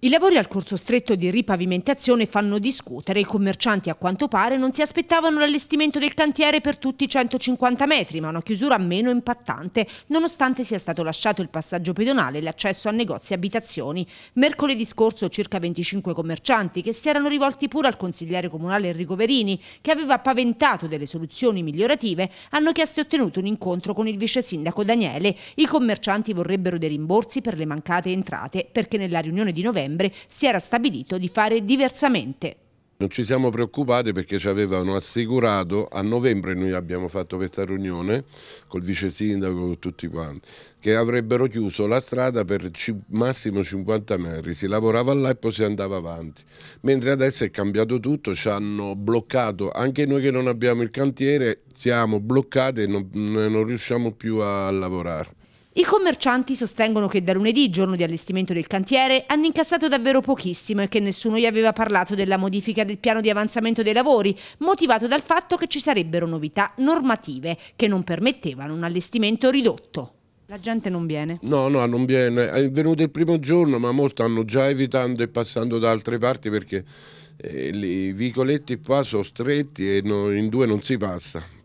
I lavori al corso stretto di ripavimentazione fanno discutere, i commercianti a quanto pare non si aspettavano l'allestimento del cantiere per tutti i 150 metri, ma una chiusura meno impattante, nonostante sia stato lasciato il passaggio pedonale e l'accesso a negozi e abitazioni. Mercoledì scorso circa 25 commercianti che si erano rivolti pure al consigliere comunale Enrico Verini, che aveva paventato delle soluzioni migliorative, hanno chiesto e ottenuto un incontro con il vice sindaco Daniele. I commercianti vorrebbero dei rimborsi per le mancate entrate, perché nella riunione di novembre settembre si era stabilito di fare diversamente. Non ci siamo preoccupati perché ci avevano assicurato, a novembre noi abbiamo fatto questa riunione col vice sindaco, con tutti quanti, che avrebbero chiuso la strada per massimo 50 metri, si lavorava là e poi si andava avanti. Mentre adesso è cambiato tutto, ci hanno bloccato, anche noi che non abbiamo il cantiere siamo bloccati e non, non riusciamo più a lavorare. I commercianti sostengono che da lunedì, giorno di allestimento del cantiere, hanno incassato davvero pochissimo e che nessuno gli aveva parlato della modifica del piano di avanzamento dei lavori, motivato dal fatto che ci sarebbero novità normative che non permettevano un allestimento ridotto. La gente non viene? No, no, non viene. È venuto il primo giorno, ma molti stanno già evitando e passando da altre parti perché eh, i vicoletti qua sono stretti e no, in due non si passa.